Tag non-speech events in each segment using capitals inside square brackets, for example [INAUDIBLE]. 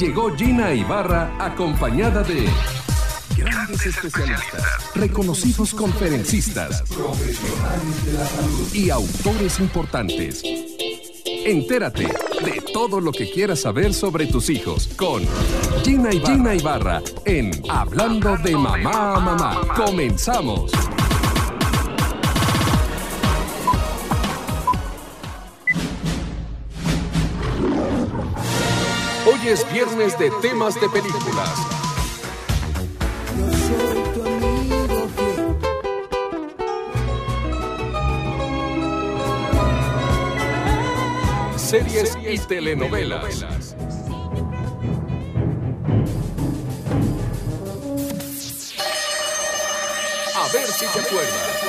llegó Gina Ibarra acompañada de grandes especialistas, reconocidos conferencistas, profesionales y autores importantes. Entérate de todo lo que quieras saber sobre tus hijos con Gina y Gina Ibarra en Hablando de Mamá a Mamá. Comenzamos. Hoy es viernes de temas de películas. Series y telenovelas. A ver si te acuerdas.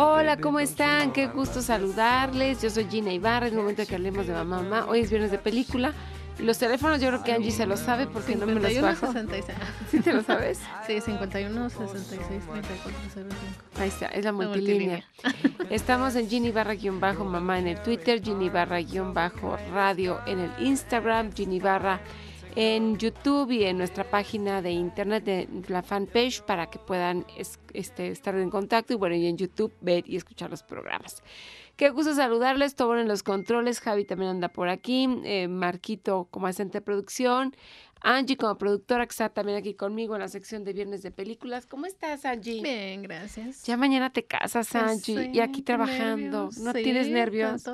Hola, ¿cómo están? Qué gusto saludarles. Yo soy Gina Ibarra. Es momento de que hablemos de mamá, mamá. Hoy es viernes de película. Los teléfonos yo creo que Angie se los sabe porque no me los bajo. 66. [LAUGHS] ¿Sí te lo sabes? Sí, 51 66 34 05. Ahí está, es la multilínea. Estamos en Ginny mamá en el Twitter, Ginny radio en el Instagram, Ginny en YouTube y en nuestra página de internet de la fanpage para que puedan este, estar en contacto y bueno, y en YouTube ver y escuchar los programas. Qué gusto saludarles, todo en los controles, Javi también anda por aquí, eh, Marquito como asistente de producción, Angie como productora que está también aquí conmigo en la sección de viernes de películas. ¿Cómo estás, Angie? Bien, gracias. Ya mañana te casas, pues Angie, y aquí trabajando. ¿No tienes nervios?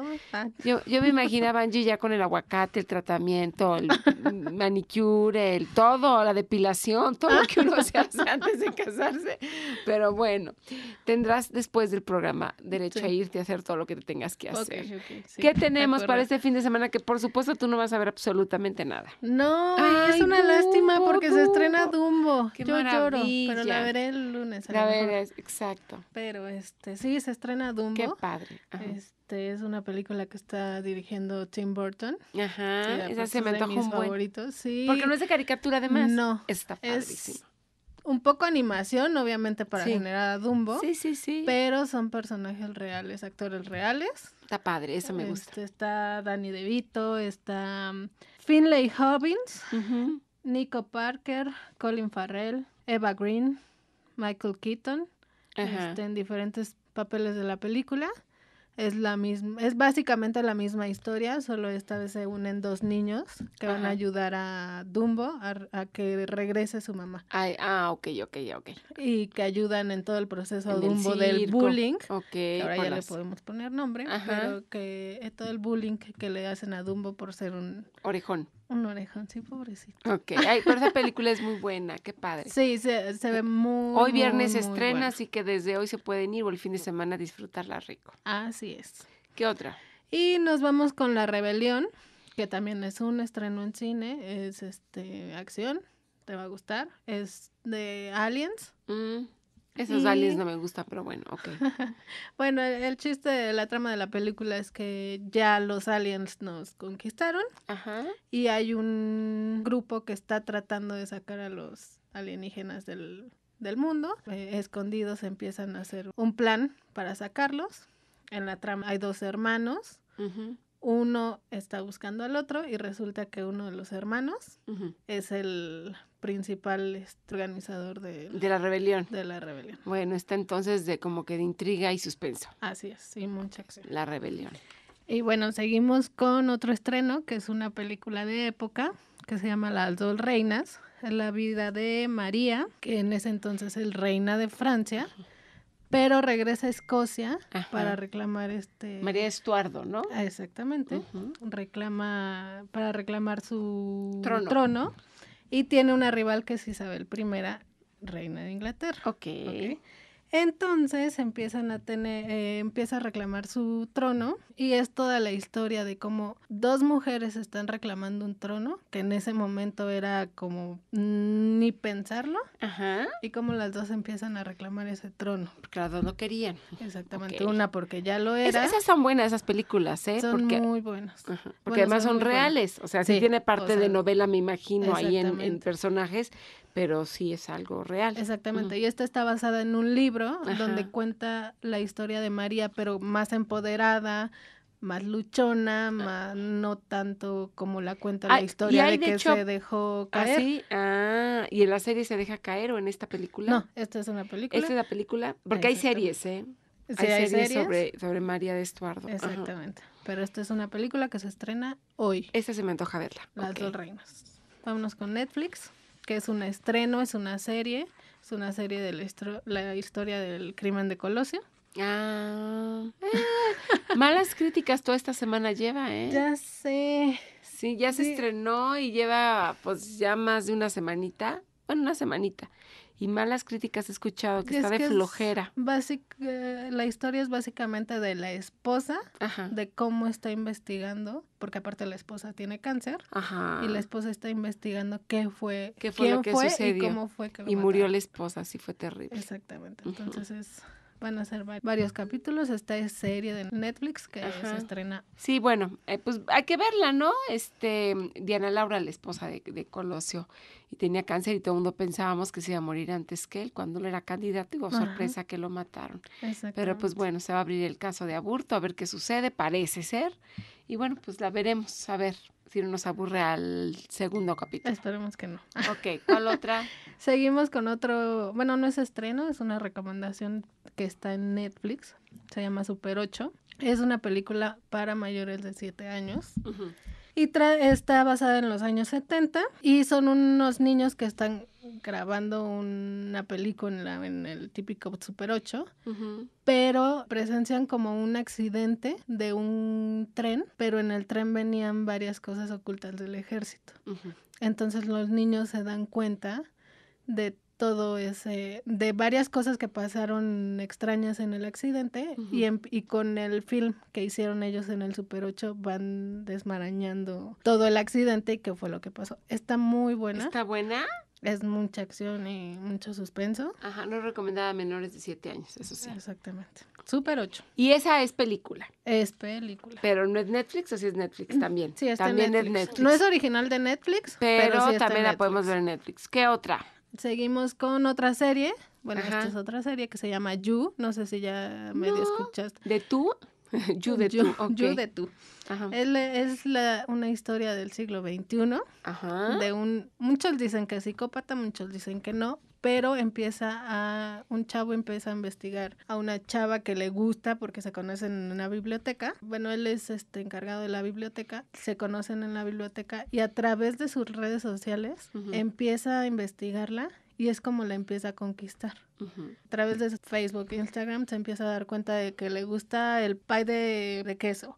Yo, yo me [LAUGHS] imaginaba Angie ya con el aguacate, el tratamiento, el manicure, el todo, la depilación, todo lo que uno se hace antes de casarse. Pero bueno, tendrás después del programa derecho a irte a hacer todo lo que tengas que hacer. ¿Qué tenemos para este fin de semana? Que por supuesto tú no vas a ver absolutamente nada. No, ah, es una lástima porque se estrena Dumbo. Yo lloro, pero la veré el lunes. La veré, exacto. Pero este, sí, se estrena Dumbo. Qué padre. Este es una película que está dirigiendo Tim Burton. Ajá, esa se me antoja un sí. Porque no es de caricatura además. No. Está padrísimo. Es un poco animación, obviamente, para generar a Dumbo. Sí, sí, sí. Pero son personajes reales, actores reales. Está padre, eso me gusta. Este, está Danny DeVito, está mm, Finley Hobbins, Nico Parker, Colin Farrell, Eva Green, Michael Keaton, este, en diferentes papeles de la película. Es la misma, es básicamente la misma historia, solo esta vez se unen dos niños que van a ayudar a Dumbo a, que regrese su mamá. Ay, ah, ok, ok, ok. Y que ayudan en todo el proceso a Dumbo del bullying. Ok. Que ahora ya le podemos poner nombre, pero que eh, todo el bullying que le hacen a Dumbo por ser un orejón. Un orejón, sí, pobrecito. Ok, pero esa película es muy buena, qué padre. Sí, se, ve muy. Hoy viernes estrena, así que desde hoy se pueden ir o el fin de semana a disfrutarla rico. Así es. ¿Qué otra? Y nos vamos con La Rebelión, que también es un estreno en cine, es este acción, te va a gustar, es de Aliens. Mm. Esos aliens no me gustan, pero bueno, ok. [LAUGHS] bueno, el chiste de la trama de la película es que ya los aliens nos conquistaron. Ajá. Y hay un grupo que está tratando de sacar a los alienígenas del, mundo. Eh, escondidos empiezan a hacer un plan para sacarlos. En la trama hay dos hermanos. Ajá uno está buscando al otro y resulta que uno de los hermanos es el principal organizador de, de, la rebelión. De la rebelión. Bueno, está entonces de como que de intriga y suspenso. Así es, y mucha acción. La rebelión. Y bueno, seguimos con otro estreno que es una película de época que se llama Las dos reinas, la vida de María, que en ese entonces es el reina de Francia pero regresa a Escocia para reclamar este... María Estuardo, ¿no? Ah, exactamente. Reclama, para reclamar su trono. Y tiene una rival que es Isabel I, reina de Inglaterra. Ok. okay. Entonces empiezan a tener, eh, empieza a reclamar su trono y es toda la historia de cómo dos mujeres están reclamando un trono, que en ese momento era como ni pensarlo, Ajá. y cómo las dos empiezan a reclamar ese trono. Porque las dos no querían. Exactamente, una porque ya lo era. Es, esas son buenas, esas películas, ¿eh? Son muy buenas. Porque además son, reales, o sea, sí, tiene parte de novela, me imagino, ahí en, en personajes, pero sí es algo real. Exactamente, y esta está basada en un libro donde cuenta la historia de María, pero más empoderada, más luchona, ah. más, no tanto como la cuenta la historia de que se dejó ¿Ah, caer. ¿Ah, ah, y en la serie se deja caer o en esta película. No, esta es una película. Esta es la película, porque hay series, ¿eh? hay, series, Sobre, María de Estuardo. Exactamente. Pero esta es una película que se estrena hoy. Esta se me antoja verla. Las dos reinas. Vámonos con Netflix que es un estreno, es una serie, es una serie de la, historia del crimen de Colosio. Ah, eh, malas críticas toda esta semana lleva, ¿eh? Ya sé. Sí, ya se estrenó y lleva pues ya más de una semanita, bueno, una semanita y malas críticas he escuchado, que está de flojera. Eh, la historia es básicamente de la esposa, de cómo está investigando, porque aparte la esposa tiene cáncer, y la esposa está investigando qué fue, ¿Qué fue quién lo que fue y cómo fue que Y murió la esposa, sí fue terrible. Exactamente, entonces es van a ser varios capítulos. Esta es serie de Netflix que se estrena. Sí, bueno, eh, pues hay que verla, ¿no? Este, Diana Laura, la esposa de, Colosio, y tenía cáncer y todo el mundo pensábamos que se iba a morir antes que él cuando él era candidato y sorpresa que lo mataron. Pero pues bueno, se va a abrir el caso de aburto, a ver qué sucede, parece ser. Y bueno, pues la veremos, a ver, nos aburre al segundo capítulo. Esperemos que no. Ok, ¿cuál otra? [LAUGHS] Seguimos con otro, bueno, no es estreno, es una recomendación que está en Netflix, se llama Super 8. Es una película para mayores de 7 años. Y está basada en los años 70 y son unos niños que están grabando una película en el típico Super 8, pero presencian como un accidente de un tren, pero en el tren venían varias cosas ocultas del ejército. Entonces los niños se dan cuenta de todo ese, de varias cosas que pasaron extrañas en el accidente y, em, y, con el film que hicieron ellos en el Super 8 van desmarañando todo el accidente y qué fue lo que pasó. Está muy buena. ¿Está buena? es mucha acción y mucho suspenso. Ajá, no recomendada a menores de siete años, eso sí. Exactamente. Super 8. Y esa es película. Es película. Pero no es Netflix, o sí es Netflix mm, también. Sí, está también Netflix. es Netflix. No es original de Netflix, pero, también la podemos ver en Netflix. ¿Qué otra? Seguimos con otra serie. Bueno, esta es otra serie que se llama You. No sé si ya medio escuchaste. ¿De tú? [LAUGHS] you de es la, una historia del siglo XXI. De un, muchos dicen que es psicópata, muchos dicen que no, pero empieza a un chavo empieza a investigar a una chava que le gusta porque se conocen en una biblioteca. Bueno, él es este encargado de la biblioteca, se conocen en la biblioteca y a través de sus redes sociales empieza a investigarla y es como la empieza a conquistar. A través de Facebook e Instagram se empieza a dar cuenta de que le gusta el pie de, queso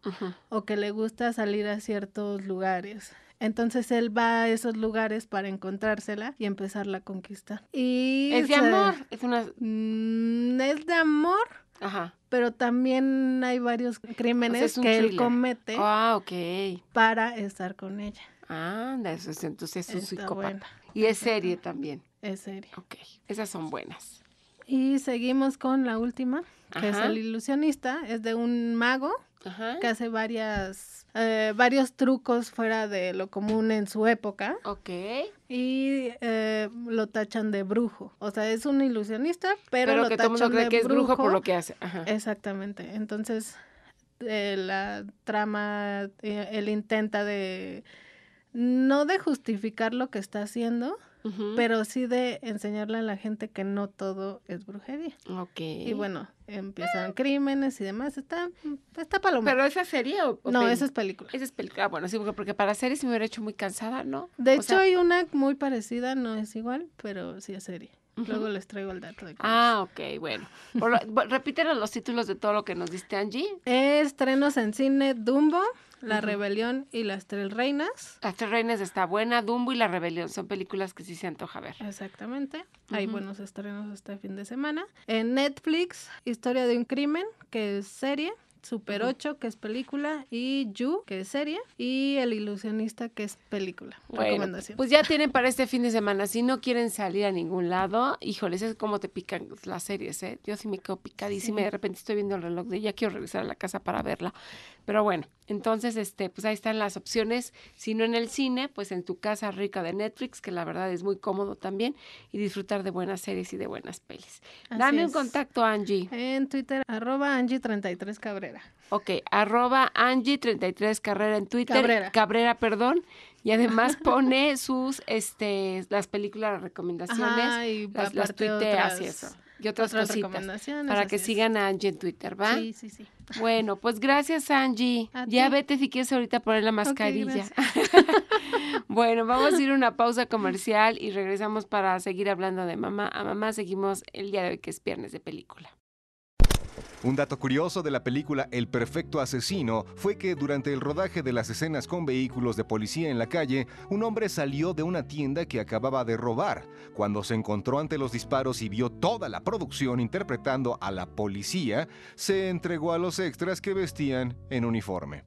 o que le gusta salir a ciertos lugares. Entonces él va a esos lugares para encontrársela y empezar la conquistar. Y es de amor, es una mm, es de amor. Ajá. Pero también hay varios crímenes que él comete ah, para estar con ella. Ah, eso entonces es psicópata. Y es serie también es Ok, esas son buenas. Y seguimos con la última, que es el ilusionista. Es de un mago que hace varias, eh, varios trucos fuera de lo común en su época. Ok. Y eh, lo tachan de brujo. O sea, es un ilusionista, pero, lo tachan de que es brujo, por lo que hace. Exactamente. Entonces, eh, la trama, él intenta de no de justificar lo que está haciendo, pero sí de enseñarle a la gente que no todo es brujería. Ok. Y bueno, empiezan crímenes y demás, está, está mejor ¿Pero esa serie o, No, esa es película. Esa es película, ah, bueno, sí, porque, para series me hubiera hecho muy cansada, ¿no? De hecho hay una muy parecida, no es igual, pero sí es serie. Luego les traigo el dato de Ah, ok, bueno. [LAUGHS] Repítenos los títulos de todo lo que nos diste, Angie. Estrenos en cine Dumbo, la Rebelión y Las Tres Reinas. Las Tres Reinas está buena, Dumbo y La Rebelión son películas que sí se antoja ver. Exactamente. Hay buenos estrenos este fin de semana. En Netflix, Historia de un Crimen, que es serie. Super 8, que es película, y Yu que es serie, y El Ilusionista, que es película. Recomendación. Pues ya tienen para este fin de semana. Si no quieren salir a ningún lado, híjoles, es como te pican las series, ¿eh? Yo sí me quedo picadísima de repente estoy viendo el reloj de ya quiero regresar a la casa para verla. Pero bueno, entonces, este, pues ahí están las opciones. Si no en el cine, pues en tu casa rica de Netflix, que la verdad es muy cómodo también, y disfrutar de buenas series y de buenas pelis. Dame un contacto, Angie. En Twitter, arroba Angie33Cabrera. Ok, arroba angie 33 cabrera en Twitter. Cabrera. perdón. Y además [LAUGHS] pone sus, este, las películas, las recomendaciones, y las, tuiteas y así eso y otras, cositas para que sigan a Angie en Twitter, ¿va? Sí, sí, sí. Bueno, pues gracias Angie. ya vete si quieres ahorita poner la mascarilla. [LAUGHS] bueno, vamos a ir a una pausa [LAUGHS] comercial y regresamos para seguir hablando de mamá. A mamá seguimos el día de hoy que es viernes de película. Un dato curioso de la película El Perfecto Asesino fue que durante el rodaje de las escenas con vehículos de policía en la calle, un hombre salió de una tienda que acababa de robar. Cuando se encontró ante los disparos y vio toda la producción interpretando a la policía, se entregó a los extras que vestían en uniforme.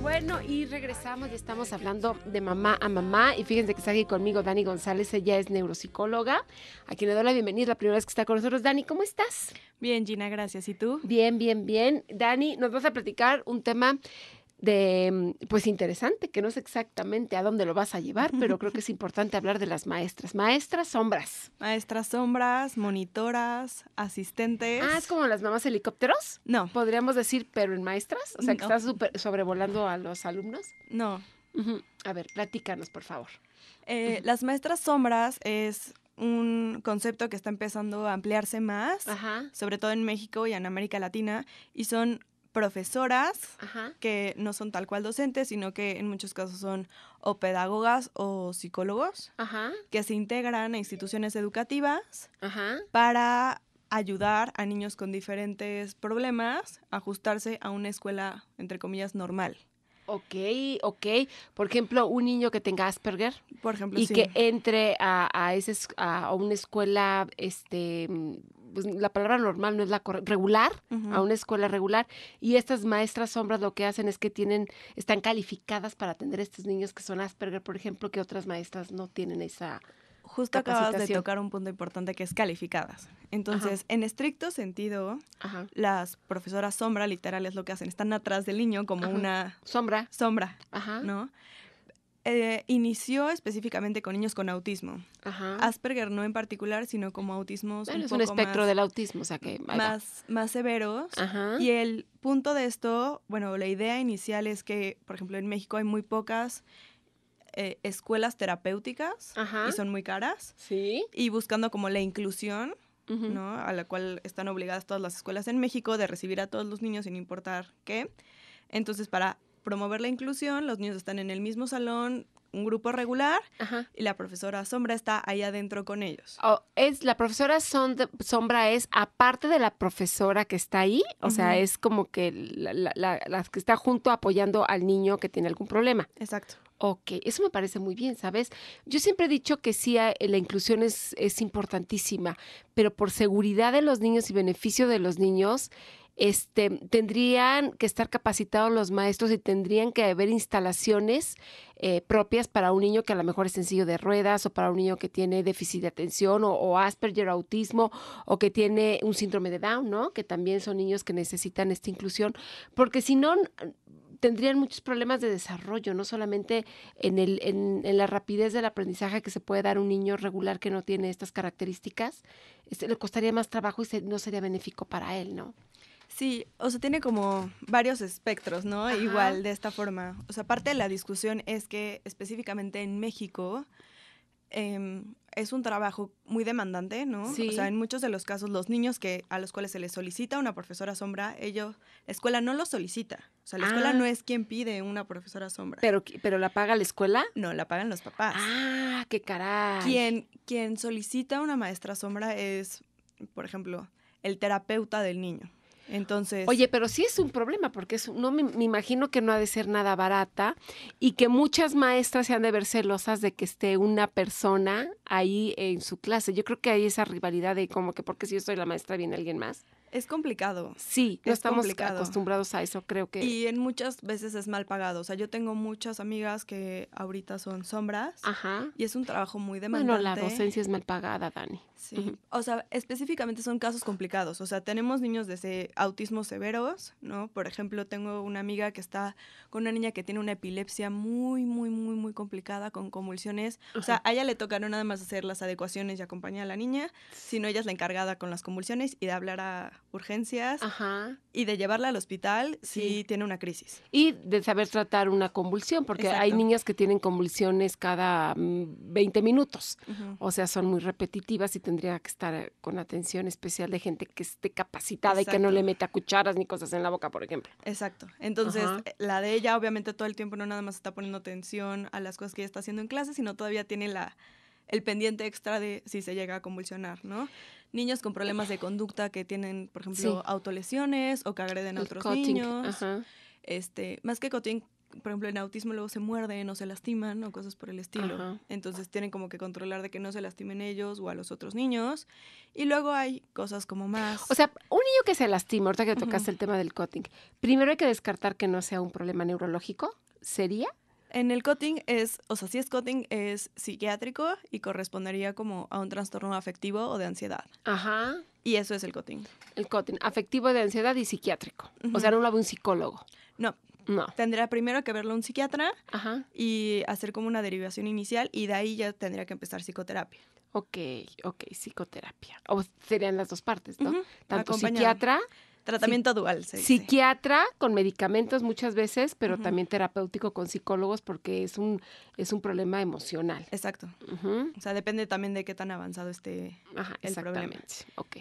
Bueno, y regresamos y estamos hablando de mamá a mamá. Y fíjense que está aquí conmigo Dani González, ella es neuropsicóloga, a quien le doy la bienvenida, la primera vez que está con nosotros. Dani, ¿cómo estás? Bien, Gina, gracias. ¿Y tú? Bien, bien, bien. Dani, nos vas a platicar un tema de, mm, pues interesante, que no sé exactamente a dónde lo vas a llevar, pero creo que es [LAUGHS] importante hablar de las maestras. Maestras sombras. Maestras sombras, monitoras, asistentes. Ah, es como las mamás helicópteros. No. Podríamos decir, pero en maestras, o sea, que estás sobrevolando a los alumnos. No. A ver, platícanos, por favor. Eh, las maestras sombras es un concepto que está empezando a ampliarse más, sobre todo en México y en América Latina, y son profesoras que no son tal cual docentes, sino que en muchos casos son o pedagogas o psicólogos que se integran a instituciones educativas para ayudar a niños con diferentes problemas a ajustarse a una escuela, entre comillas, normal. Ok, ok. Por ejemplo, un niño que tenga Asperger. Por ejemplo, y que entre a, a, ese, a, una escuela, este, pues, la palabra normal no es la regular, a una escuela regular. Y estas maestras sombras lo que hacen es que tienen, están calificadas para atender a estos niños que son Asperger, por ejemplo, que otras maestras no tienen esa justo acabas de tocar un punto importante que es calificadas. Entonces, en estricto sentido, las profesoras sombra, literal, es lo que hacen. Están atrás del niño como una... Sombra. Sombra, ¿no? Eh, inició específicamente con niños con autismo. Asperger no en particular, sino como autismos bueno, es un espectro del autismo, o sea que... Más, más severos. Y el punto de esto, bueno, la idea inicial es que, por ejemplo, en México hay muy pocas eh, escuelas terapéuticas y son muy caras. Sí. Y buscando como la inclusión, ¿no? A la cual están obligadas todas las escuelas en México de recibir a todos los niños sin importar qué. Entonces, para promover la inclusión, los niños están en el mismo salón, un grupo regular y la profesora Sombra está ahí adentro con ellos. Oh, es la profesora Sombra es aparte de la profesora que está ahí, o sea, es como que la, que está junto apoyando al niño que tiene algún problema. Exacto. Ok, eso me parece muy bien, ¿sabes? Yo siempre he dicho que sí, eh, la inclusión es, es importantísima, pero por seguridad de los niños y beneficio de los niños, este, tendrían que estar capacitados los maestros y tendrían que haber instalaciones eh, propias para un niño que a lo mejor es sencillo de ruedas o para un niño que tiene déficit de atención o, Asperger, autismo o que tiene un síndrome de Down, ¿no? Que también son niños que necesitan esta inclusión, porque si no tendrían muchos problemas de desarrollo, no solamente en, el, en, la rapidez del aprendizaje que se puede dar un niño regular que no tiene estas características, este, le costaría más trabajo y no sería benéfico para él, ¿no? Sí, o sea, tiene como varios espectros, ¿no? Igual de esta forma. O sea, parte de la discusión es que específicamente en México, em, es un trabajo muy demandante, ¿no? Sí. O sea, en muchos de los casos, los niños que a los cuales se les solicita una profesora sombra, ellos, la escuela no los solicita. O sea, la escuela ah. no es quien pide una profesora sombra. ¿Pero, ¿Pero la paga la escuela? No, la pagan los papás. Ah, qué carajo! quien solicita una maestra sombra es, por ejemplo, el terapeuta del niño. Entonces. Oye, pero sí es un problema, porque no me, imagino que no ha de ser nada barata y que muchas maestras se han de ver celosas de que esté una persona ahí en su clase. Yo creo que hay esa rivalidad de como que porque si yo soy la maestra viene alguien más. Es complicado. Sí, no estamos acostumbrados a eso, creo que. Y en muchas veces es mal pagado. O sea, yo tengo muchas amigas que ahorita son sombras. Y es un trabajo muy demandante. Bueno, la docencia es mal pagada, Dani. Sí, o sea, específicamente son casos complicados. O sea, tenemos niños de autismo severos, ¿no? Por ejemplo, tengo una amiga que está con una niña que tiene una epilepsia muy, muy, muy, muy complicada, con convulsiones. O sea, a ella le toca no nada más hacer las adecuaciones y acompañar a la niña, sino ella es la encargada con las convulsiones y de hablar a urgencias y de llevarla al hospital si tiene una crisis. Y de saber tratar una convulsión, porque hay niñas que tienen convulsiones cada 20 mm, minutos. O sea, son muy repetitivas y tendría que estar eh, con atención especial de gente que esté capacitada y que no le meta cucharas ni cosas en la boca, por ejemplo. Exacto. Entonces, eh, la de ella obviamente todo el tiempo no nada más está poniendo atención a las cosas que ella está haciendo en clase, sino todavía tiene la el pendiente extra de si se llega a convulsionar, ¿no? Niños con problemas de conducta que tienen, por ejemplo, autolesiones o que agreden a otros niños. Este, más que cutting, por ejemplo, en autismo luego se muerden o se lastiman o cosas por el estilo. Entonces tienen como que controlar de que no se lastimen ellos o a los otros niños. Y luego hay cosas como más. O sea, un niño que se lastima, ahorita que tocaste el tema del cutting, primero hay que descartar que no sea un problema neurológico. ¿Sería? En el cutting es, o sea, si es cutting, es psiquiátrico y correspondería como a un trastorno afectivo o de ansiedad. Ajá. Y eso es el cutting. El cutting, afectivo de ansiedad y psiquiátrico. O sea, no lo hago un psicólogo. No, no. Tendría primero que verlo un psiquiatra y hacer como una derivación inicial y de ahí ya tendría que empezar psicoterapia. Ok, ok, psicoterapia. O serían las dos partes, ¿no? Tanto psiquiatra. Tratamiento dual. psiquiatra con medicamentos muchas veces, pero también terapéutico con psicólogos porque es un, es un problema emocional. Exacto. O sea, depende también de qué tan avanzado esté Ajá, el exactamente. Ok.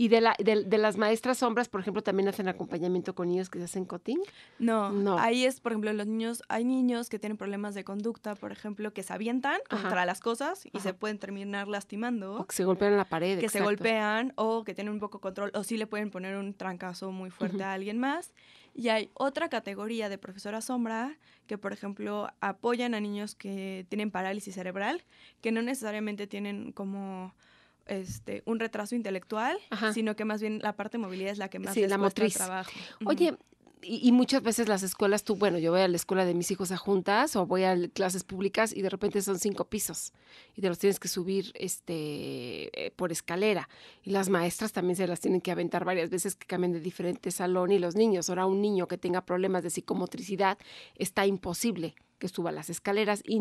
Y de, la, de, las maestras sombras, por ejemplo, también hacen acompañamiento con niños que se hacen coting No, no. Ahí es, por ejemplo, los niños, hay niños que tienen problemas de conducta, por ejemplo, que se avientan contra las cosas y se pueden terminar lastimando. O que se golpean en la pared. Que se golpean o que tienen un poco control o sí le pueden poner un trancazo muy fuerte a alguien más. Y hay otra categoría de profesora sombra que, por ejemplo, apoyan a niños que tienen parálisis cerebral, que no necesariamente tienen como este, un retraso intelectual, sino que más bien la parte de movilidad es la que más sí, les la motriz. trabajo. Oye, y, muchas veces las escuelas, tú, bueno, yo voy a la escuela de mis hijos a juntas o voy a clases públicas y de repente son cinco pisos y te los tienes que subir este, eh, por escalera. Y las maestras también se las tienen que aventar varias veces que cambien de diferente salón y los niños. Ahora un niño que tenga problemas de psicomotricidad está imposible que suba las escaleras y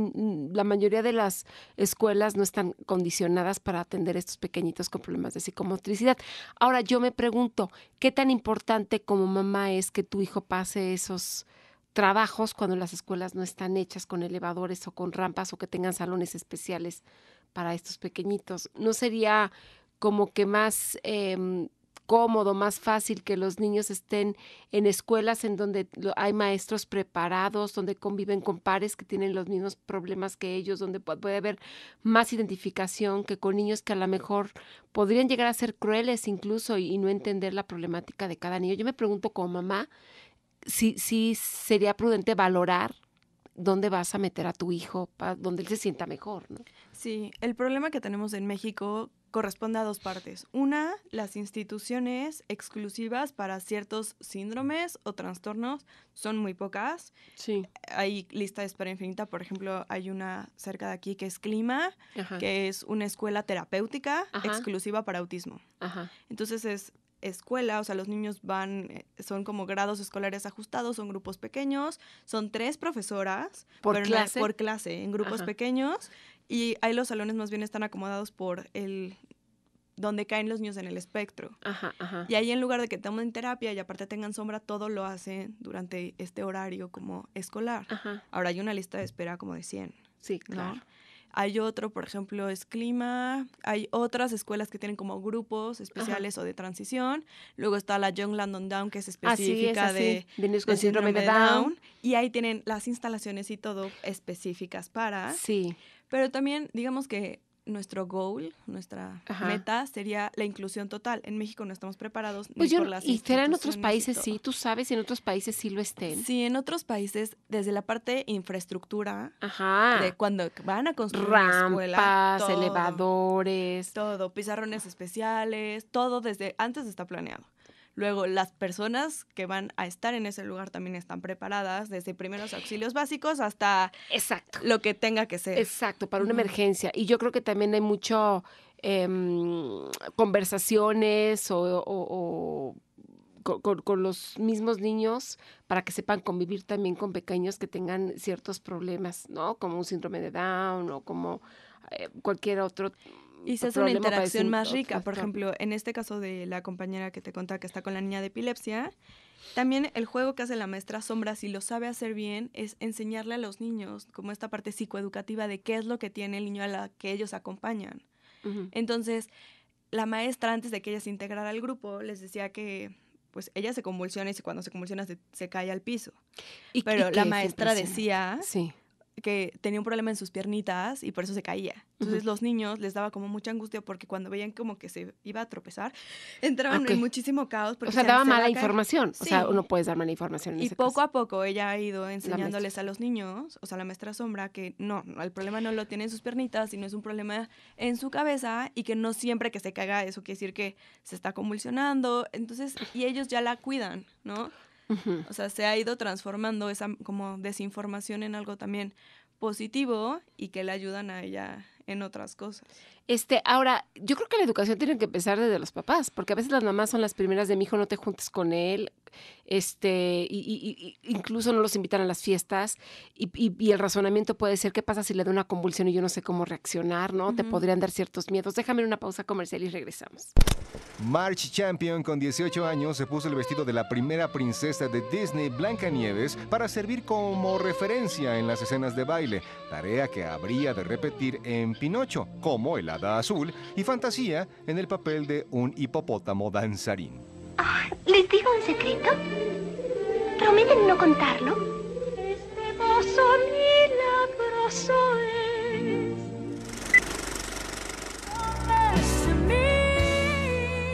la mayoría de las escuelas no están condicionadas para atender estos pequeñitos con problemas de psicomotricidad. Ahora yo me pregunto, ¿qué tan importante como mamá es que tu hijo pase esos trabajos cuando las escuelas no están hechas con elevadores o con rampas o que tengan salones especiales para estos pequeñitos? ¿No sería como que más em, cómodo, más fácil que los niños estén en escuelas en donde hay maestros preparados, donde conviven con pares que tienen los mismos problemas que ellos, donde puede haber más identificación que con niños que a lo mejor podrían llegar a ser crueles incluso y, no entender la problemática de cada niño. Yo me pregunto como mamá si, si sería prudente valorar dónde vas a meter a tu hijo, para donde él se sienta mejor. ¿no? Sí, el problema que tenemos en México corresponde a dos partes. Una, las instituciones exclusivas para ciertos síndromes o trastornos son muy pocas. Sí. Hay listas para infinita, por ejemplo, hay una cerca de aquí que es Clima, que es una escuela terapéutica exclusiva para autismo. Ajá. Entonces es escuela, o sea, los niños van, eh, son como grados escolares ajustados, son grupos pequeños, son tres profesoras ¿Por, clase? En, por clase, en grupos pequeños y ahí los salones más bien están acomodados por el donde caen los niños en el espectro. Ajá, ajá. Y ahí en lugar de que tomen terapia y aparte tengan sombra, todo lo hacen durante este horario como escolar. Ahora hay una lista de espera como de 100. Sí, claro. Hay otro, por ejemplo, es clima. Hay otras escuelas que tienen como grupos especiales o de transición. Luego está la Young London Down, que es específica de... Vienes con síndrome, de Down. Y ahí tienen las instalaciones y todo específicas para... Sí. Pero también, digamos que nuestro goal, nuestra meta sería la inclusión total. En México no estamos preparados. Pues ni por las y será en otros países, sí, tú sabes, en otros países sí lo estén. Sí, en otros países, desde la parte infraestructura, de cuando van a construir rampas, elevadores, todo, pizarrones especiales, todo desde antes está planeado. Luego, las personas que van a estar en ese lugar también están preparadas, desde primeros auxilios básicos hasta Exacto. lo que tenga que ser. Exacto, para una emergencia. Y yo creo que también hay mucho em, conversaciones o, con, los mismos niños para que sepan convivir también con pequeños que tengan ciertos problemas, ¿no? Como un síndrome de Down o como eh, cualquier otro y se hace una interacción más rica. Por ejemplo, en este caso de la compañera que te contaba que está con la niña de epilepsia, también el juego que hace la maestra Sombra, si lo sabe hacer bien, es enseñarle a los niños como esta parte psicoeducativa de qué es lo que tiene el niño a la que ellos acompañan. Entonces, la maestra, antes de que ella se integrara al grupo, les decía que pues ella se convulsiona y cuando se convulsiona se, cae al piso. Pero la maestra decía sí que tenía un problema en sus piernitas y por eso se caía. Entonces los niños les daba como mucha angustia porque cuando veían como que se iba a tropezar, entraban en muchísimo caos. o sea, daba mala información. O sea, uno puede dar mala información. En y poco a poco ella ha ido enseñándoles a los niños, o sea, la maestra sombra, que no, el problema no lo tiene en sus piernitas, sino es un problema en su cabeza y que no siempre que se caga eso quiere decir que se está convulsionando. Entonces, y ellos ya la cuidan, ¿no? O sea, se ha ido transformando esa como desinformación en algo también positivo y que le ayudan a ella en otras cosas. Este, ahora, yo creo que la educación tiene que empezar desde los papás, porque a veces las mamás son las primeras de mi hijo, no te juntes con él, este, y, incluso no los invitan a las fiestas, y, el razonamiento puede ser, ¿qué pasa si le da una convulsión y yo no sé cómo reaccionar, no? Te podrían dar ciertos miedos. Déjame una pausa comercial y regresamos. March Champion, con 18 años, se puso el vestido de la primera princesa de Disney, Blanca Nieves, para servir como referencia en las escenas de baile, tarea que habría de repetir en Pinocho, como el Azul y Fantasía en el papel de un hipopótamo danzarín. ¿Les digo un secreto? ¿Prometen no contarlo? Este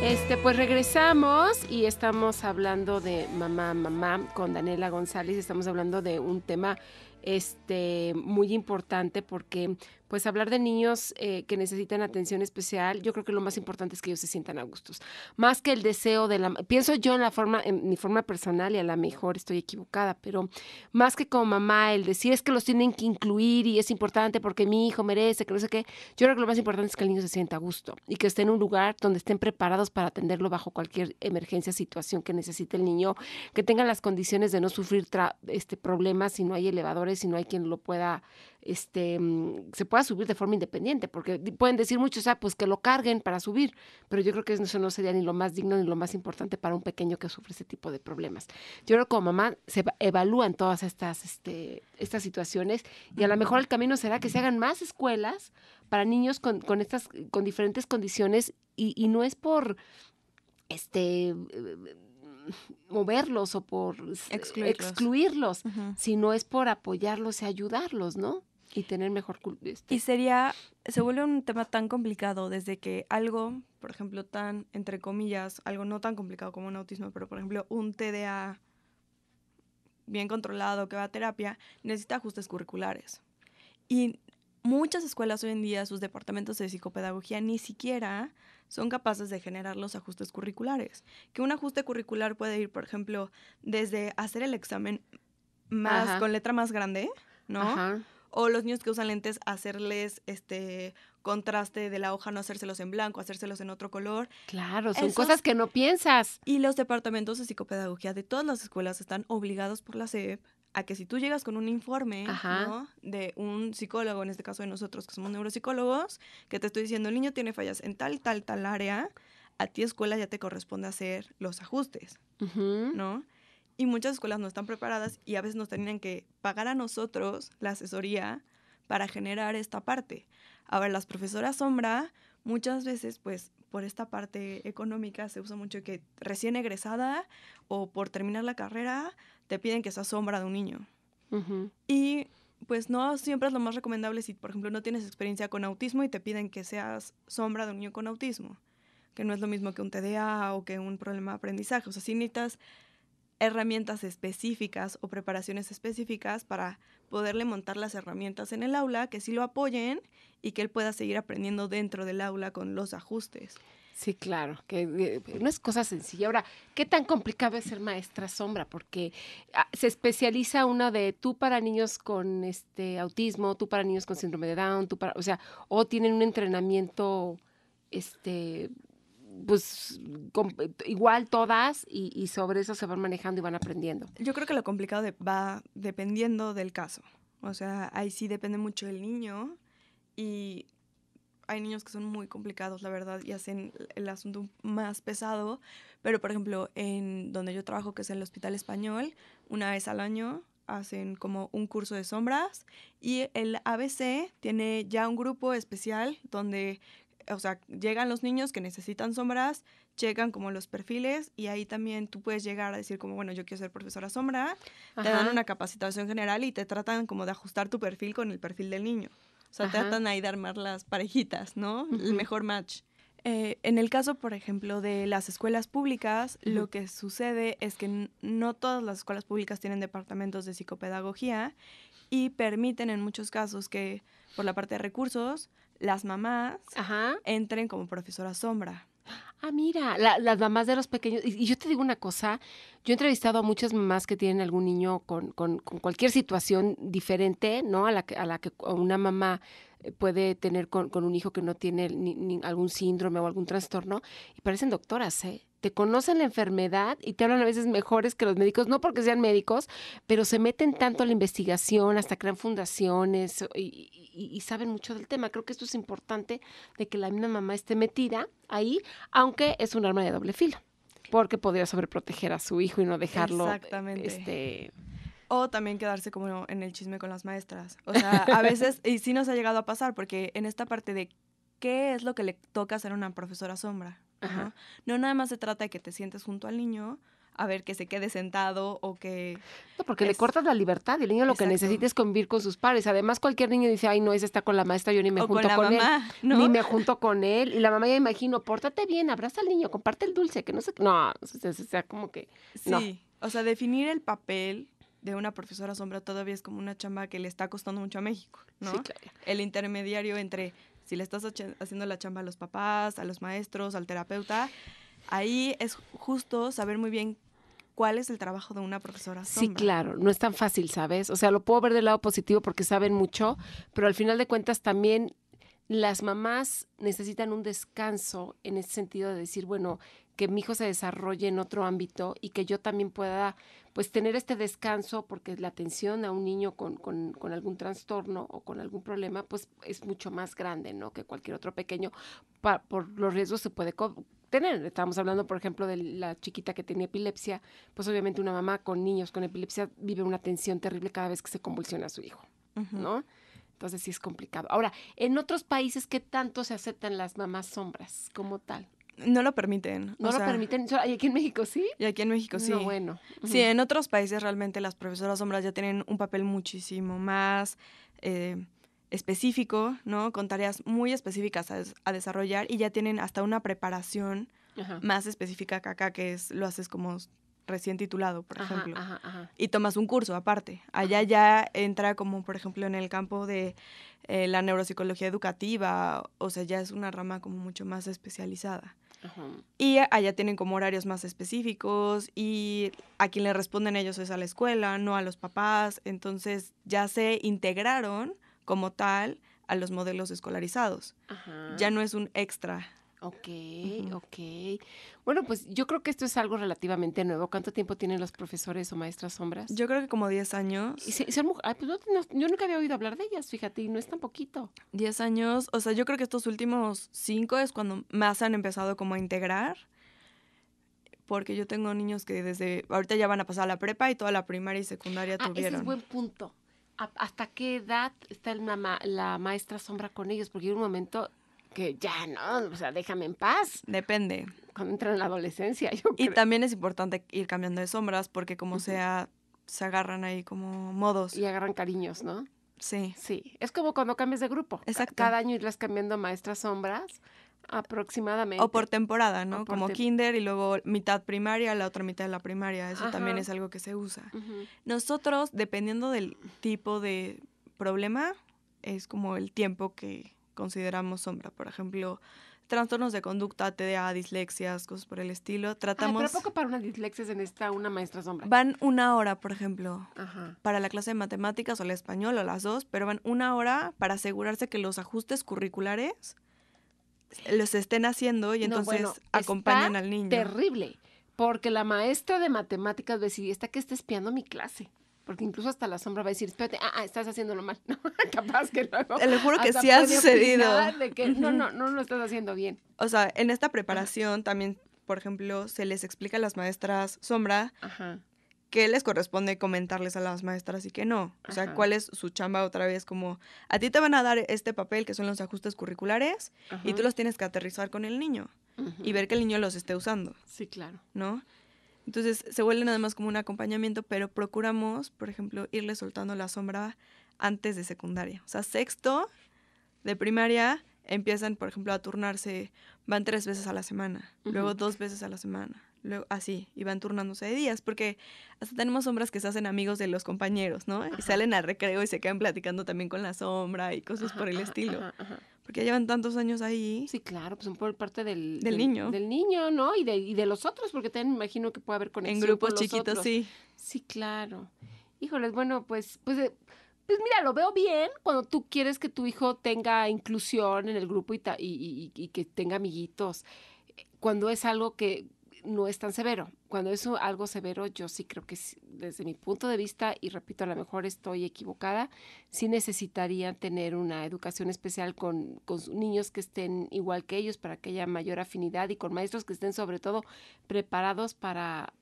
Este, pues regresamos y estamos hablando de Mamá, Mamá con Daniela González. Estamos hablando de un tema este, muy importante porque pues hablar de niños eh, que necesitan atención especial, yo creo que lo más importante es que ellos se sientan a gustos. Más que el deseo de la... Pienso yo en la forma, en mi forma personal y a lo mejor estoy equivocada, pero más que como mamá el decir es que los tienen que incluir y es importante porque mi hijo merece, que no sé qué, yo creo que lo más importante es que el niño se sienta a gusto y que esté en un lugar donde estén preparados para atenderlo bajo cualquier emergencia, situación que necesite el niño, que tengan las condiciones de no sufrir este, problemas si no hay elevadores si no hay quien lo pueda, este, mm, se pueda subir de forma independiente, porque pueden decir muchos, ah, pues que lo carguen para subir, pero yo creo que eso no sería ni lo más digno ni lo más importante para un pequeño que sufre ese tipo de problemas. Yo creo que como mamá se evalúan todas estas, este, estas situaciones y a lo mejor el camino será que se hagan más escuelas para niños con, estas, con diferentes condiciones y, y no es por, este moverlos o por excluirlos, si no sino es por apoyarlos y ayudarlos, ¿no? Y tener mejor... Este y sería, se vuelve un tema tan complicado desde que algo, por ejemplo, tan, entre comillas, algo no tan complicado como un autismo, pero por ejemplo, un TDA bien controlado que va a terapia, necesita ajustes curriculares. Y muchas escuelas hoy en día, sus departamentos de psicopedagogía ni siquiera son capaces de generar los ajustes curriculares. Que un ajuste curricular puede ir, por ejemplo, desde hacer el examen más con letra más grande, ¿no? O los niños que usan lentes, hacerles este contraste de la hoja, no hacérselos en blanco, hacérselos en otro color. Claro, son cosas que no piensas. Y los departamentos de psicopedagogía de todas las escuelas están obligados por la cep a que si tú llegas con un informe de un psicólogo, en este caso de nosotros que somos neuropsicólogos, que te estoy diciendo el niño tiene fallas en tal, tal, tal área, a ti escuela ya te corresponde hacer los ajustes, ¿no? Y muchas escuelas no están preparadas y a veces nos tenían que pagar a nosotros la asesoría para generar esta parte. A ver, las profesoras sombra, muchas veces, pues, por esta parte económica se usa mucho que recién egresada o por terminar la carrera te piden que seas sombra de un niño. Y pues no siempre es lo más recomendable si, por ejemplo, no tienes experiencia con autismo y te piden que seas sombra de un niño con autismo, que no es lo mismo que un TDA o que un problema de aprendizaje. O sea, si necesitas herramientas específicas o preparaciones específicas para poderle montar las herramientas en el aula que sí lo apoyen y que él pueda seguir aprendiendo dentro del aula con los ajustes. Sí, claro, que eh, eh, no es cosa sencilla. Ahora, ¿qué tan complicado es ser maestra sombra? Porque ah, se especializa una de tú para niños con este autismo, tú para niños con síndrome de Down, tú para, o sea, o tienen un entrenamiento este pues eh, igual todas y, sobre eso se van manejando y van aprendiendo. Yo creo que lo complicado va dependiendo del caso. O sea, ahí sí depende mucho del niño y hay niños que son muy complicados, la verdad, y hacen el asunto más pesado. Pero, por ejemplo, en donde yo trabajo, que es el Hospital Español, una vez al año hacen como un curso de sombras y el ABC tiene ya un grupo especial donde, o sea, llegan los niños que necesitan sombras, llegan como los perfiles y ahí también tú puedes llegar a decir como, bueno, yo quiero ser profesora sombra, te dan una capacitación general y te tratan como de ajustar tu perfil con el perfil del niño. O sea, tratan ahí de armar las parejitas, ¿no? El mejor match. Eh, en el caso, por ejemplo, de las escuelas públicas, lo que sucede es que no todas las escuelas públicas tienen departamentos de psicopedagogía y permiten en muchos casos que, por la parte de recursos, las mamás entren como profesora sombra. Ah, mira, las mamás de los pequeños. Y, yo te digo una cosa, yo he entrevistado a muchas mamás que tienen algún niño con, con, cualquier situación diferente, ¿no? A la que, a la que una mamá eh, puede tener con, un hijo que no tiene algún síndrome o algún trastorno. Y parecen doctoras, ¿eh? te conocen la enfermedad y te hablan a veces mejores que los médicos, no porque sean médicos, pero se meten tanto a la investigación, hasta crean fundaciones y, saben mucho del tema. Creo que esto es importante de que la misma mamá esté metida ahí, aunque es un arma de doble filo, porque podría sobreproteger a su hijo y no dejarlo. Exactamente. Este, o también quedarse como en el chisme con las maestras. O sea, a veces, y sí nos ha llegado a pasar, porque en esta parte de qué es lo que le toca hacer a una profesora sombra, ¿no? nada más se trata de que te sientes junto al niño, a ver que se quede sentado o que... No, porque le cortas la libertad y el niño lo que necesita es convivir con sus padres. Además, cualquier niño dice, ay, no, ese está con la maestra, yo ni me junto con, él. Ni me junto con él. Y la mamá ya imagino, pórtate bien, abraza al niño, comparte el dulce, que no sé... No, o sea, como que... Sí, o sea, definir el papel de una profesora sombra todavía es como una chamba que le está costando mucho a México, ¿no? Sí, claro. El intermediario entre si le estás haciendo la chamba a los papás, a los maestros, al terapeuta, ahí es justo saber muy bien cuál es el trabajo de una profesora Sí, claro, no es tan fácil, ¿sabes? O sea, lo puedo ver del lado positivo porque saben mucho, pero al final de cuentas también las mamás necesitan un descanso en ese sentido de decir, bueno, que mi hijo se desarrolle en otro ámbito y que yo también pueda pues tener este descanso porque la atención a un niño con, con, algún trastorno o con algún problema pues es mucho más grande ¿no? que cualquier otro pequeño por los riesgos se puede tener. Estamos hablando, por ejemplo, de la chiquita que tenía epilepsia, pues obviamente una mamá con niños con epilepsia vive una tensión terrible cada vez que se convulsiona a su hijo, ¿no? Entonces sí es complicado. Ahora, en otros países, ¿qué tanto se aceptan las mamás sombras como tal? No lo permiten. No lo permiten. ¿Y aquí en México sí? Y aquí en México sí. No, bueno. Sí, en otros países realmente las profesoras sombras ya tienen un papel muchísimo más eh, específico, ¿no? Con tareas muy específicas a, desarrollar y ya tienen hasta una preparación más específica que acá, que es lo haces como recién titulado, por ejemplo. y tomas un curso aparte. Allá ya entra como, por ejemplo, en el campo de eh, la neuropsicología educativa, o sea, ya es una rama como mucho más especializada. Y allá tienen como horarios más específicos y a quien le responden ellos es a la escuela, no a los papás. Entonces ya se integraron como tal a los modelos escolarizados. Ya no es un extra Ok, ok. Bueno, pues yo creo que esto es algo relativamente nuevo. ¿Cuánto tiempo tienen los profesores o maestras sombras? Yo creo que como 10 años. Y pues, yo nunca había oído hablar de ellas, fíjate, y no es tan poquito. 10 años, o sea, yo creo que estos últimos 5 es cuando más han empezado como a integrar. Porque yo tengo niños que desde ahorita ya van a pasar la prepa y toda la primaria y secundaria ah, tuvieron. Ese es buen punto. ¿Hasta qué edad está el la maestra sombra con ellos? Porque en un momento que ya no, o sea, déjame en paz. Depende. Cuando entra en la adolescencia, yo creo. Y también es importante ir cambiando de sombras porque como sea, se agarran ahí como modos. Y agarran cariños, ¿no? Sí. Sí, es como cuando cambias de grupo. Exacto. Cada año irlas cambiando maestras sombras aproximadamente. O por temporada, ¿no? como kinder y luego mitad primaria, la otra mitad de la primaria. Eso también es algo que se usa. Nosotros, dependiendo del tipo de problema, es como el tiempo que consideramos sombra. Por ejemplo, trastornos de conducta, TDA, dislexias, cosas por el estilo. Tratamos. poco para una dislexia en esta una maestra sombra. Van una hora, por ejemplo, para la clase de matemáticas o la español o las dos, pero van una hora para asegurarse que los ajustes curriculares los estén haciendo y entonces acompañan al niño. Terrible, porque la maestra de matemáticas decide está que está espiando mi clase. Porque incluso hasta la sombra va a decir, espérate, ah, ah estás haciéndolo mal. [LAUGHS] No, [LAUGHS] capaz que luego. Te juro que sí ha sucedido. que, no, no, no lo estás haciendo bien. O sea, en esta preparación también, por ejemplo, se les explica a las maestras sombra Ajá. qué les corresponde comentarles a las maestras y que no. O sea, cuál es su chamba otra vez, como a ti te van a dar este papel que son los ajustes curriculares y tú los tienes que aterrizar con el niño y ver que el niño los esté usando. Sí, claro. ¿No? Entonces se vuelve nada más como un acompañamiento, pero procuramos, por ejemplo, irle soltando la sombra antes de secundaria. O sea, sexto de primaria empiezan, por ejemplo, a turnarse, van tres veces a la semana, luego dos veces a la semana, luego así, y van turnándose de días, porque hasta tenemos sombras que se hacen amigos de los compañeros, ¿no? Y salen al recreo y se quedan platicando también con la sombra y cosas por el estilo. Porque llevan tantos años ahí. Sí, claro, pues son por parte del, del, niño. Del niño, ¿no? Y de, y de los otros, porque también imagino que puede haber conexión. En grupos chiquitos, sí. Sí, claro. Híjoles, bueno, pues, pues, eh, pues mira, lo veo bien cuando tú quieres que tu hijo tenga inclusión en el grupo y, y, y que tenga amiguitos. Cuando es algo que, no es tan severo. Cuando es algo severo, yo sí creo que desde mi punto de vista, y repito, a lo mejor estoy equivocada, sí necesitarían tener una educación especial con, niños que estén igual que ellos para que haya mayor afinidad y con maestros que estén sobre todo preparados para,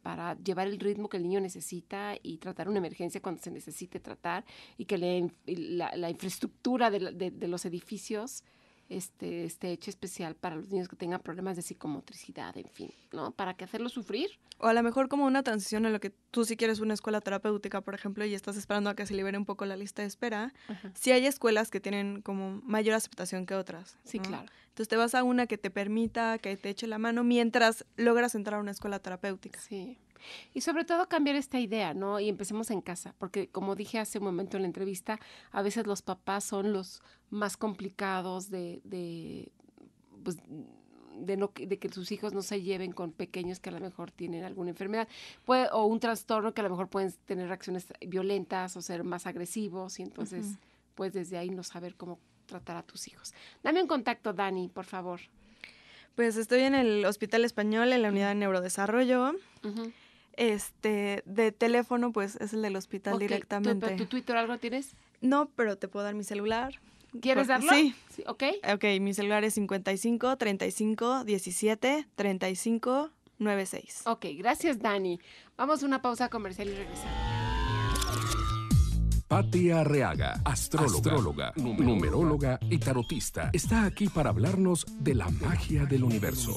llevar el ritmo que el niño necesita y tratar una emergencia cuando se necesite tratar y que la, infraestructura de los edificios este, este, hecho especial para los niños que tengan problemas de psicomotricidad, en fin, ¿no? Para que hacerlos sufrir. O a lo mejor como una transición en lo que tú si quieres una escuela terapéutica, por ejemplo, y estás esperando a que se libere un poco la lista de espera, si hay escuelas que tienen como mayor aceptación que otras. Sí, claro. Entonces te vas a una que te permita, que te eche la mano mientras logras entrar a una escuela terapéutica. Sí. Y sobre todo cambiar esta idea, ¿no? Y empecemos en casa, porque como dije hace un momento en la entrevista, a veces los papás son los más complicados de, de, pues, de, que sus hijos no se lleven con pequeños que a lo mejor tienen alguna enfermedad o un trastorno que a lo mejor pueden tener reacciones violentas o ser más agresivos y entonces, pues desde ahí no saber cómo tratar a tus hijos. Dame un contacto, Dani, por favor. Pues estoy en el Hospital Español, en la unidad de neurodesarrollo. Este, de teléfono, pues es el del hospital directamente. ¿Tú, ¿Tu Twitter algo tienes? No, pero te puedo dar mi celular. ¿Quieres darlo? Sí. sí. Ok. Ok, mi celular es 55 35 17 35 96. Ok, gracias Dani. Vamos a una pausa comercial y regresamos. Patia Reaga, astróloga, numeróloga y tarotista, está aquí para hablarnos de la magia del universo.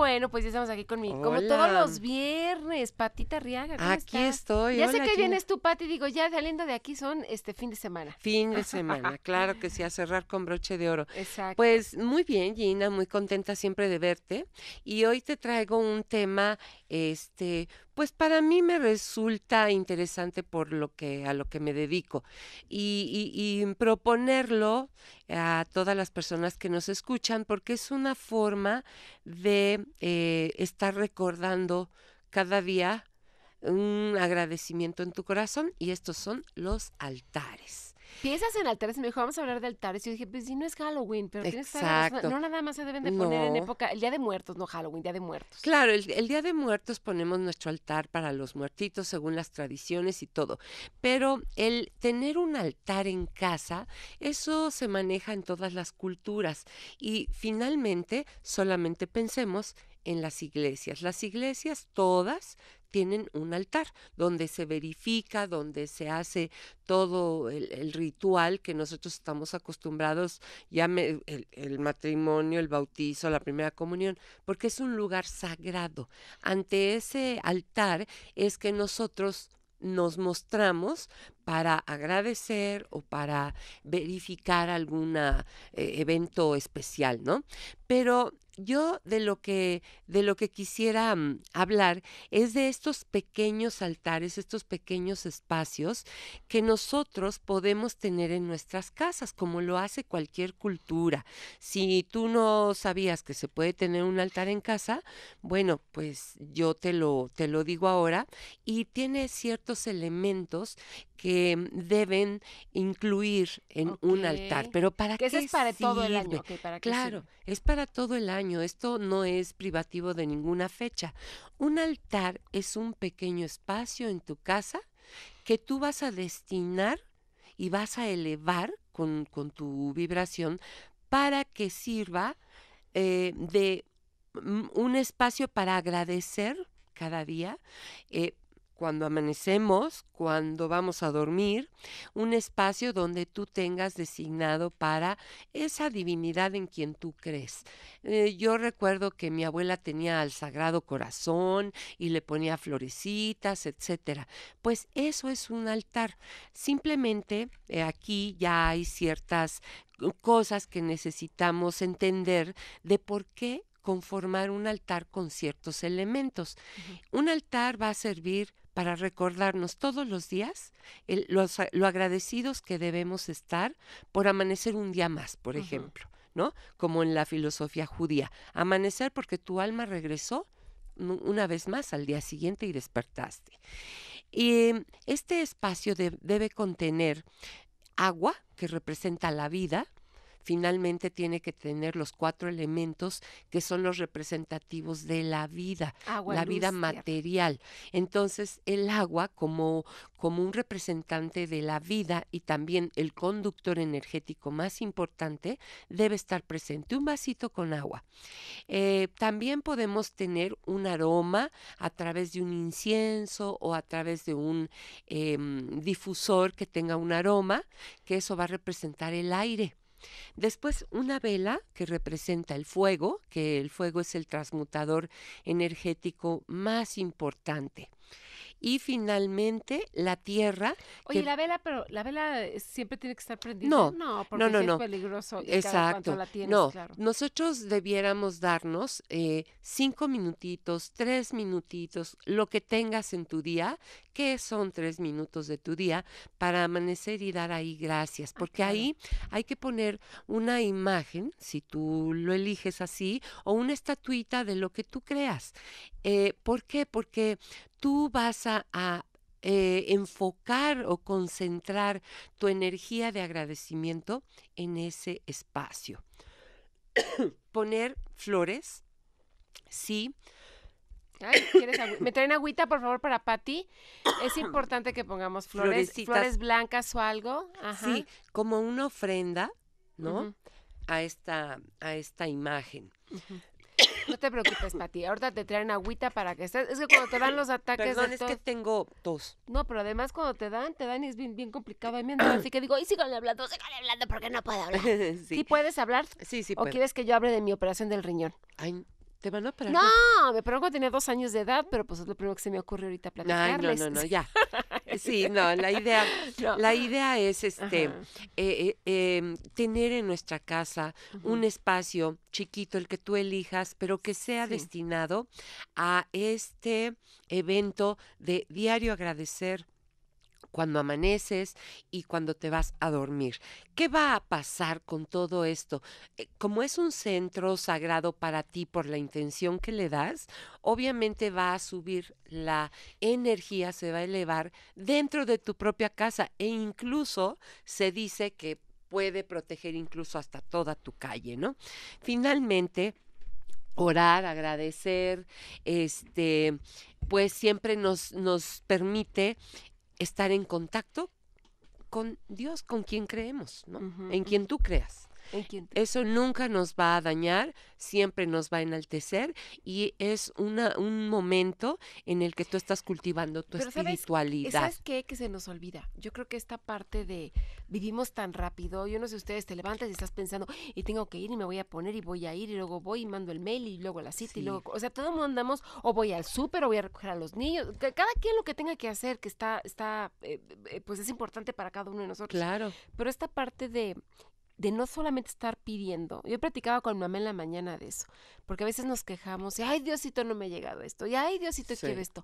bueno, pues ya estamos aquí conmigo. Como todos los viernes, Patita Riaga. Aquí estoy. Ya sé que vienes tú, Pati. Digo, ya saliendo de aquí son este fin de semana. Fin de [LAUGHS] semana, claro que sí, a cerrar con broche de oro. Exacto. Pues muy bien, Gina, muy contenta siempre de verte. Y hoy te traigo un tema, este, pues para mí me resulta interesante por lo que a lo que me dedico y, y, y, proponerlo a todas las personas que nos escuchan porque es una forma de eh, estar recordando cada día un agradecimiento en tu corazón y estos son los altares. Piensas en altares me dijo, vamos a hablar de altares. yo dije, pues si no es Halloween, pero tienes que no, no nada más se deben de poner en época, el Día de Muertos, no Halloween, Día de Muertos. Claro, el, Día de Muertos ponemos nuestro altar para los muertitos según las tradiciones y todo. Pero el tener un altar en casa, eso se maneja en todas las culturas. Y finalmente, solamente pensemos en las iglesias. Las iglesias todas tienen un altar donde se verifica, donde se hace todo el, ritual que nosotros estamos acostumbrados, ya el, matrimonio, el bautizo, la primera comunión, porque es un lugar sagrado. Ante ese altar es que nosotros nos mostramos para agradecer o para verificar algún eh, evento especial, ¿no? Pero yo de lo que de lo que quisiera mm, hablar es de estos pequeños altares, estos pequeños espacios que nosotros podemos tener en nuestras casas, como lo hace cualquier cultura. Si tú no sabías que se puede tener un altar en casa, bueno, pues yo te lo te lo digo ahora y tiene ciertos elementos que mm, deben incluir en un altar. Pero para que qué es para todo el año. claro, es para todo el año. Esto no es privativo de ninguna fecha. Un altar es un pequeño espacio en tu casa que tú vas a destinar y vas a elevar con, tu vibración para que sirva eh, de mm, un espacio para agradecer cada día, eh, cuando amanecemos, cuando vamos a dormir, un espacio donde tú tengas designado para esa divinidad en quien tú crees. Eh, yo recuerdo que mi abuela tenía al Sagrado Corazón y le ponía florecitas, etc. Pues eso es un altar. Simplemente eh, aquí ya hay ciertas cosas que necesitamos entender de por qué conformar un altar con ciertos elementos. Un altar va a servir para recordarnos todos los días lo agradecidos que debemos estar por amanecer un día más, por ejemplo, ¿no? Como en la filosofía judía, amanecer porque tu alma regresó una vez más al día siguiente y despertaste. Y em, este espacio debe contener agua, que representa la vida, finalmente tiene que tener los cuatro elementos que son los representativos de la vida, la vida material. Entonces, el agua como, como un representante de la vida y también el conductor energético más importante debe estar presente. Un vasito con agua. Eh, también podemos tener un aroma a través de un incienso o a través de un em, difusor que tenga un aroma, que eso va a representar el aire. Después una vela que representa el fuego, que el fuego es el transmutador energético más importante y finalmente la tierra. Oye, la vela, pero la vela eh, siempre tiene que estar prendida. No, no, porque no, es peligroso. Exacto. La tienes, no, nosotros debiéramos darnos eh, cinco minutitos, tres minutitos, lo que tengas en tu día, que son tres minutos de tu día, para amanecer y dar ahí gracias, ah, porque ahí hay que poner una imagen, si tú lo eliges así, o una estatuita de lo que tú creas. Eh, ¿Por qué? Porque tú vas a, eh, enfocar o concentrar tu energía de agradecimiento en ese espacio. [COUGHS] Poner flores, sí. me traen agüita, por favor, para Patti. Es importante que pongamos flores, flores blancas o algo. Ajá. Sí, como una ofrenda, ¿no? a, esta, a esta imagen. No te preocupes, Pati. Ahorita te traen agüita para que estés. Es que cuando te dan los ataques. Perdón, es que tengo tos. No, pero además cuando te dan, te dan y es bien, bien complicado. así que digo, y síganle hablando, síganle hablando porque no puedo hablar. [LAUGHS] sí. puedes hablar? Sí, sí. ¿O quieres que yo hable de mi operación del riñón? Ay, ¿Te van a No, me pregunto cuando tenía dos años de edad, pero pues es lo primero que se me ocurre ahorita platicarles. no, no, no, ya. [LAUGHS] Sí, no, la idea, [LAUGHS] la idea es este eh, eh, em, tener en nuestra casa un espacio chiquito, el que tú elijas, pero que sea destinado a este evento de diario agradecer cuando amaneces y cuando te vas a dormir. ¿Qué va a pasar con todo esto? Eh, Como es un centro sagrado para ti por la intención que le das, obviamente va a subir la energía, se va a elevar dentro de tu propia casa e incluso se dice que puede proteger incluso hasta toda tu calle, ¿no? Finalmente, orar, agradecer, este, pues siempre nos, nos permite estar en contacto con Dios, con quien creemos, ¿no? En quien tú creas. Eso nunca nos va a dañar, siempre nos va a enaltecer y es una, un momento en el que tú estás cultivando tu espiritualidad. ¿sabes, qué? Que se nos olvida. Yo creo que esta parte de vivimos tan rápido, yo no sé ustedes, te levantas y estás pensando, y tengo que ir y me voy a poner y voy a ir y luego voy y mando el mail y luego la cita y luego, o sea, todo mundo andamos o voy al súper o voy a recoger a los niños, cada quien lo que tenga que hacer, que está, está, eh, eh, pues es importante para cada uno de nosotros. Claro. Pero esta parte de de no solamente estar pidiendo. Yo practicado con mi mamá en la mañana de eso, porque a veces nos quejamos y, ay Diosito, no me ha llegado esto, y ay Diosito, quiero esto.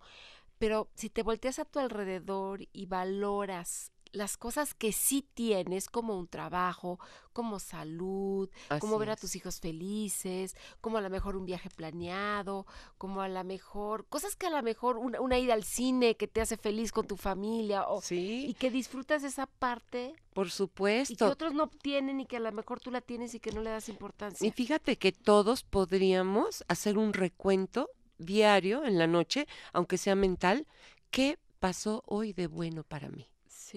Pero si te volteas a tu alrededor y valoras las cosas que sí tienes, como un trabajo, como salud, como ver a tus hijos felices, como a lo mejor un viaje planeado, como a lo mejor cosas que a lo mejor una, una ida al cine que te hace feliz con tu familia o, y que disfrutas de esa parte. Por supuesto. Y que otros no tienen y que a lo mejor tú la tienes y que no le das importancia. Y fíjate que todos podríamos hacer un recuento diario en la noche, aunque sea mental, qué pasó hoy de bueno para mí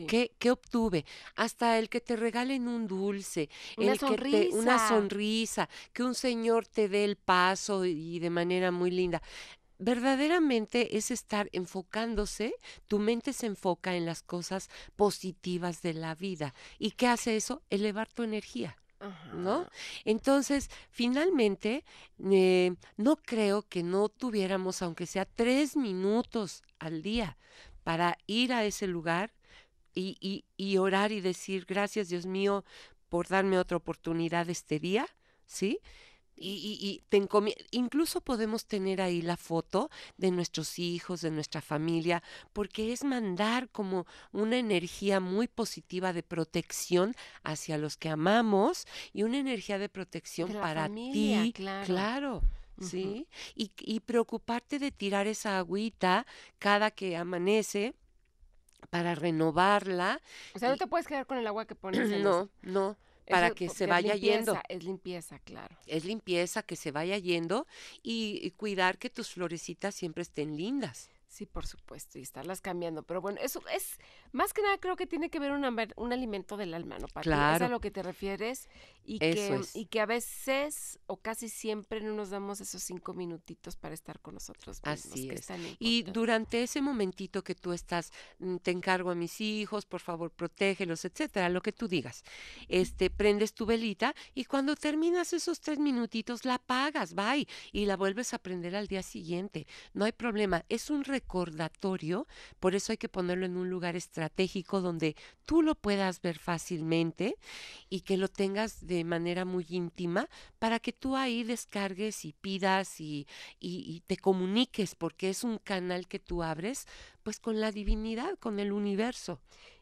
¿Qué, obtuve? Hasta el que te regalen un dulce, una, el sonrisa. Que una sonrisa, que un señor te dé el paso y de manera muy linda verdaderamente es estar enfocándose, tu mente se enfoca en las cosas positivas de la vida. ¿Y qué hace eso? Elevar tu energía. ¿No? Entonces, finalmente, eh, no creo que no tuviéramos, aunque sea tres minutos al día, para ir a ese lugar y, orar y decir, gracias Dios mío por darme otra oportunidad este día, ¿sí? y, incluso podemos tener ahí la foto de nuestros hijos, de nuestra familia, porque es mandar como una energía muy positiva de protección hacia los que amamos y una energía de protección para ti, claro. ¿Sí? Y, y preocuparte de tirar esa agüita cada que amanece, para renovarla. O sea, no te puedes quedar con el agua que pones. En no, no para que se vaya yendo. Es limpieza, claro. Es limpieza, que se vaya yendo y, cuidar que tus florecitas siempre estén lindas. Sí, por supuesto, y estarlas cambiando. Pero bueno, eso es, más que nada creo que tiene que ver un, un alimento del alma, ¿no? Para claro. es a lo que te refieres y que, y que a veces o casi siempre no nos damos esos cinco minutitos para estar con nosotros mismos. Así y durante ese momentito que tú estás, mm, te encargo a mis hijos, por favor, protégelos, etcétera, lo que tú digas. Este, prendes tu velita y cuando terminas esos tres minutitos la apagas, bye, y la vuelves a prender al día siguiente. No hay problema, es un recordatorio, por eso hay que ponerlo en un lugar estratégico donde tú lo puedas ver fácilmente y que lo tengas de manera muy íntima para que tú ahí descargues y pidas y, te comuniques, porque es un canal que tú abres pues con la divinidad, con el universo.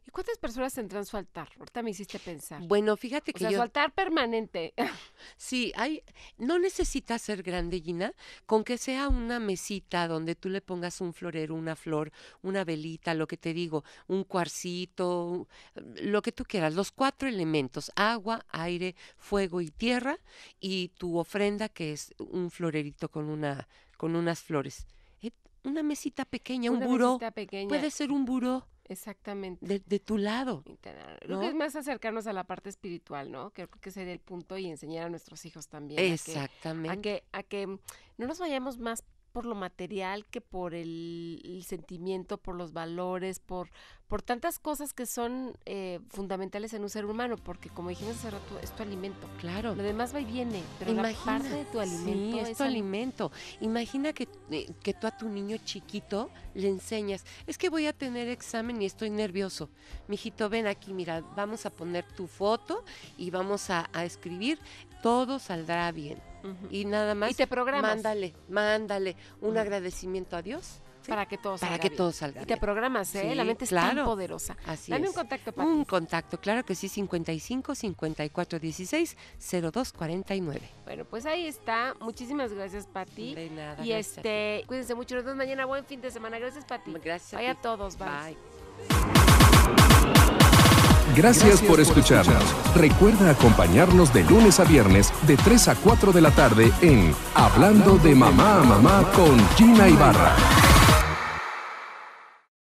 ¿Y cuántas personas tendrán su altar? Ahorita me hiciste pensar. Bueno, fíjate que sea, su altar permanente. [LAUGHS] Sí, hay... no necesita ser grande, Gina, con que sea una mesita donde tú le pongas un florero, una flor, una velita, lo que te digo, un cuarcito, lo que tú quieras, los cuatro elementos, agua, aire, fuego y tierra, y tu ofrenda que es un florerito con, una, con unas flores. Eh, una mesita pequeña, una un buró. Puede ser un buró Exactamente. De, tu lado. Lo es más acercarnos a la parte espiritual, ¿no? creo que sería el punto y enseñar a nuestros hijos también. a que, a que no nos vayamos más por lo material que por el, sentimiento, por los valores, por, por tantas cosas que son eh, fundamentales en un ser humano, porque como dijimos hace rato, es tu alimento. Claro. Lo demás va y viene, pero Imagina, parte de tu alimento es, tu alimento. Imagina eh, que, tú a tu niño chiquito le enseñas, es que voy a tener examen y estoy nervioso. Mijito, ven aquí, mira, vamos a poner tu foto y vamos a escribir todo saldrá bien. Y nada más. Y te programas. Mándale, mándale un agradecimiento a Dios. Para que todo salga Para que todo salga Y te programas, ¿eh? la mente es tan poderosa. Así Dame un contacto, Pati. Un contacto, claro que sí, 55 54 16 02 49. Bueno, pues ahí está. Muchísimas gracias, Pati. De nada. Y este, cuídense mucho. Nos vemos mañana. Buen fin de semana. Gracias, Pati. Gracias. Vaya a, todos. bye. Gracias por escucharnos. Recuerda acompañarnos de lunes a viernes de 3 a 4 de la tarde en Hablando de Mamá a Mamá con Gina Ibarra.